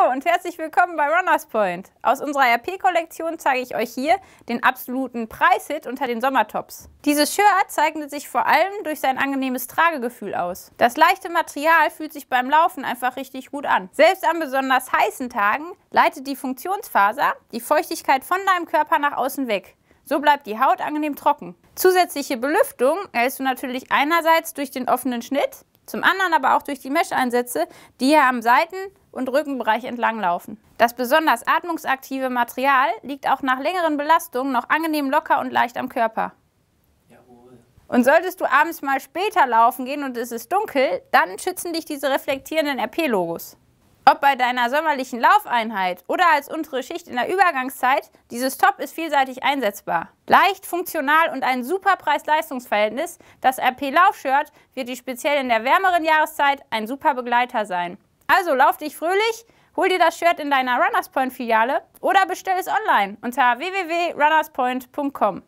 Hallo und herzlich willkommen bei Runners Point. Aus unserer RP-Kollektion zeige ich euch hier den absoluten Preishit unter den Sommertops. Dieses Shirt zeichnet sich vor allem durch sein angenehmes Tragegefühl aus. Das leichte Material fühlt sich beim Laufen einfach richtig gut an. Selbst an besonders heißen Tagen leitet die Funktionsfaser die Feuchtigkeit von deinem Körper nach außen weg. So bleibt die Haut angenehm trocken. Zusätzliche Belüftung erhältst du natürlich einerseits durch den offenen Schnitt, zum anderen aber auch durch die Mesh-Einsätze, die hier am Seiten- und Rückenbereich entlanglaufen. Das besonders atmungsaktive Material liegt auch nach längeren Belastungen noch angenehm locker und leicht am Körper. Und solltest du abends mal später laufen gehen und es ist dunkel, dann schützen dich diese reflektierenden RP-Logos. Ob bei deiner sommerlichen Laufeinheit oder als untere Schicht in der Übergangszeit, dieses Top ist vielseitig einsetzbar. Leicht, funktional und ein super Preis-Leistungs-Verhältnis, das RP-Laufshirt wird dir speziell in der wärmeren Jahreszeit ein super Begleiter sein. Also lauf dich fröhlich, hol dir das Shirt in deiner Runners Point Filiale oder bestell es online unter www.runnerspoint.com.